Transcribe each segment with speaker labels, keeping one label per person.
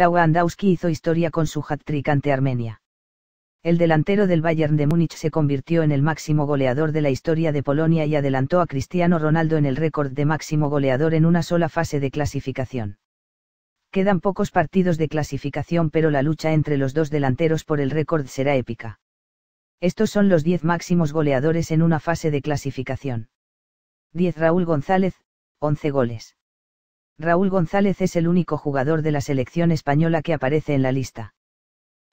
Speaker 1: Andowski hizo historia con su hat-trick ante Armenia. El delantero del Bayern de Múnich se convirtió en el máximo goleador de la historia de Polonia y adelantó a Cristiano Ronaldo en el récord de máximo goleador en una sola fase de clasificación. Quedan pocos partidos de clasificación pero la lucha entre los dos delanteros por el récord será épica. Estos son los 10 máximos goleadores en una fase de clasificación. 10 Raúl González, 11 goles. Raúl González es el único jugador de la selección española que aparece en la lista.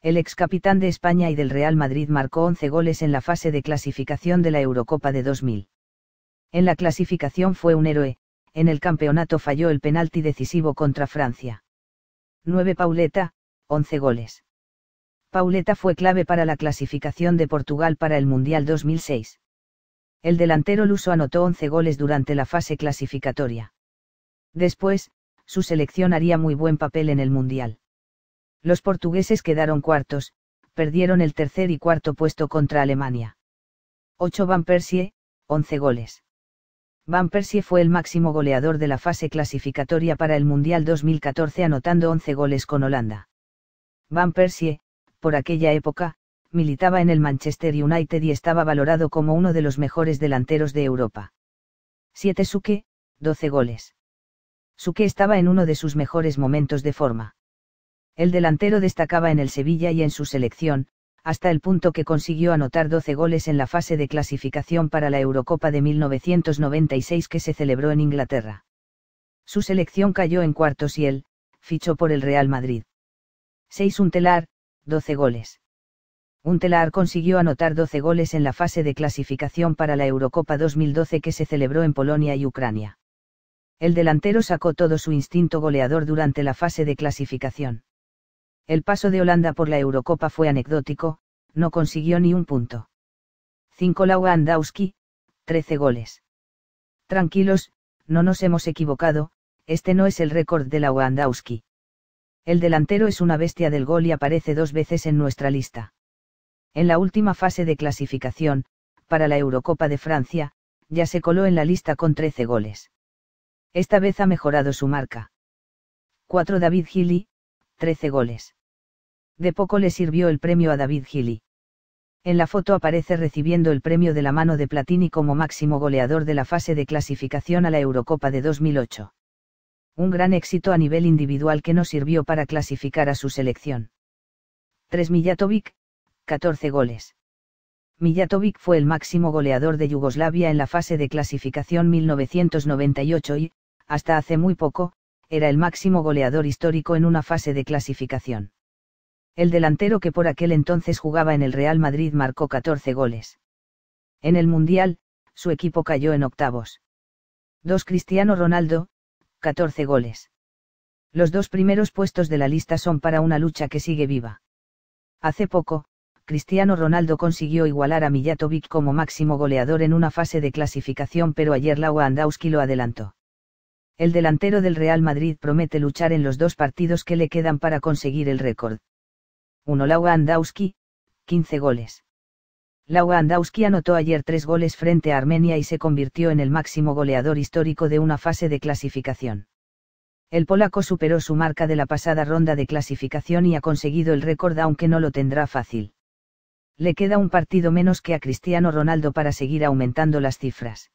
Speaker 1: El ex capitán de España y del Real Madrid marcó 11 goles en la fase de clasificación de la Eurocopa de 2000. En la clasificación fue un héroe, en el campeonato falló el penalti decisivo contra Francia. 9 Pauleta, 11 goles. Pauleta fue clave para la clasificación de Portugal para el Mundial 2006. El delantero luso anotó 11 goles durante la fase clasificatoria. Después, su selección haría muy buen papel en el Mundial. Los portugueses quedaron cuartos, perdieron el tercer y cuarto puesto contra Alemania. 8 Van Persie, 11 goles. Van Persie fue el máximo goleador de la fase clasificatoria para el Mundial 2014 anotando 11 goles con Holanda. Van Persie, por aquella época, militaba en el Manchester United y estaba valorado como uno de los mejores delanteros de Europa. 7 Suke, 12 goles. Suque estaba en uno de sus mejores momentos de forma. El delantero destacaba en el Sevilla y en su selección, hasta el punto que consiguió anotar 12 goles en la fase de clasificación para la Eurocopa de 1996 que se celebró en Inglaterra. Su selección cayó en cuartos y él, fichó por el Real Madrid. 6 telar, 12 goles. Untelar consiguió anotar 12 goles en la fase de clasificación para la Eurocopa 2012 que se celebró en Polonia y Ucrania. El delantero sacó todo su instinto goleador durante la fase de clasificación. El paso de Holanda por la Eurocopa fue anecdótico, no consiguió ni un punto. 5 Lawandowski, 13 goles. Tranquilos, no nos hemos equivocado, este no es el récord de la El delantero es una bestia del gol y aparece dos veces en nuestra lista. En la última fase de clasificación, para la Eurocopa de Francia, ya se coló en la lista con 13 goles. Esta vez ha mejorado su marca. 4 David Hilly, 13 goles. De poco le sirvió el premio a David Hilly. En la foto aparece recibiendo el premio de la mano de Platini como máximo goleador de la fase de clasificación a la Eurocopa de 2008. Un gran éxito a nivel individual que no sirvió para clasificar a su selección. 3 Mijatovic, 14 goles. Mijatovic fue el máximo goleador de Yugoslavia en la fase de clasificación 1998 y, hasta hace muy poco, era el máximo goleador histórico en una fase de clasificación. El delantero que por aquel entonces jugaba en el Real Madrid marcó 14 goles. En el Mundial, su equipo cayó en octavos. 2 Cristiano Ronaldo, 14 goles. Los dos primeros puestos de la lista son para una lucha que sigue viva. Hace poco, Cristiano Ronaldo consiguió igualar a Mijatovic como máximo goleador en una fase de clasificación, pero ayer Lawandowski lo adelantó el delantero del Real Madrid promete luchar en los dos partidos que le quedan para conseguir el récord. 1. Lau Andowski, 15 goles. Lau Andowski anotó ayer tres goles frente a Armenia y se convirtió en el máximo goleador histórico de una fase de clasificación. El polaco superó su marca de la pasada ronda de clasificación y ha conseguido el récord aunque no lo tendrá fácil. Le queda un partido menos que a Cristiano Ronaldo para seguir aumentando las cifras.